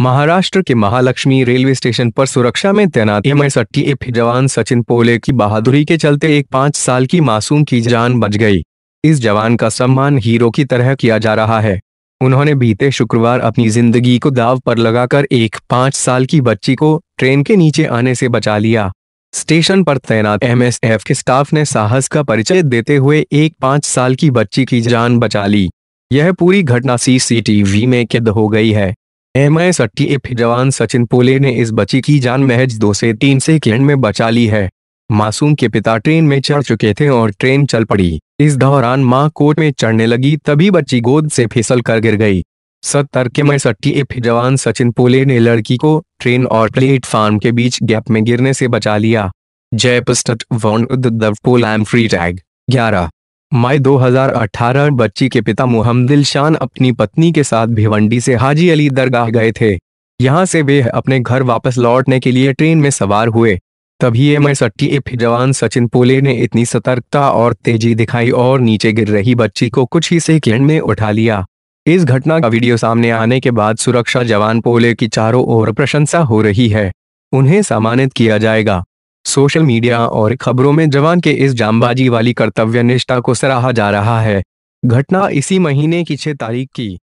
महाराष्ट्र के Mahalakshmi railway station पर सुरक्षा में तैनात एम एफ जवान सचिन पोले की बहादुरी के चलते एक पांच साल की मासूम की जान बच गई इस जवान का सम्मान हीरो की तरह किया जा रहा है उन्होंने बीते शुक्रवार अपनी जिंदगी को दाव पर लगाकर एक पांच साल की बच्ची को ट्रेन के नीचे आने से बचा लिया स्टेशन पर तैनात एमएसएफ के स्टाफ ने साहस का परिचय देते हुए एक पांच साल की बच्ची की जान बचा ली यह पूरी घटना सीसीटीवी में कैद हो गई है एमए सट्टी जवान सचिन पोले ने इस बच्ची की जान महज दो से तीन सेकेंड में बचा ली है मासूम के पिता ट्रेन में चढ़ चुके थे और ट्रेन चल पड़ी इस दौरान मां कोट में चढ़ने लगी तभी बच्ची गोद से फिसल कर गिर गई सत्तर के में सट्टी जवान सचिन पोले ने लड़की को ट्रेन और प्लेटफार्म के बीच गैप में गिरने से बचा लिया जयपस्ट पोल एम फ्री टैग ग्यारह मई 2018 बच्ची के पिता मुहमदिल शान अपनी पत्नी के साथ भिवंडी से हाजी अली दरगाह गए थे यहां से वे अपने घर वापस लौटने के लिए ट्रेन में सवार हुए तभी एम एस जवान सचिन पोले ने इतनी सतर्कता और तेजी दिखाई और नीचे गिर रही बच्ची को कुछ ही सेकेंड में उठा लिया इस घटना का वीडियो सामने आने के बाद सुरक्षा जवान पोले की चारों ओर प्रशंसा हो रही है उन्हें सम्मानित किया जाएगा सोशल मीडिया और खबरों में जवान के इस जामबाजी वाली कर्तव्य निष्ठा को सराहा जा रहा है घटना इसी महीने की छह तारीख की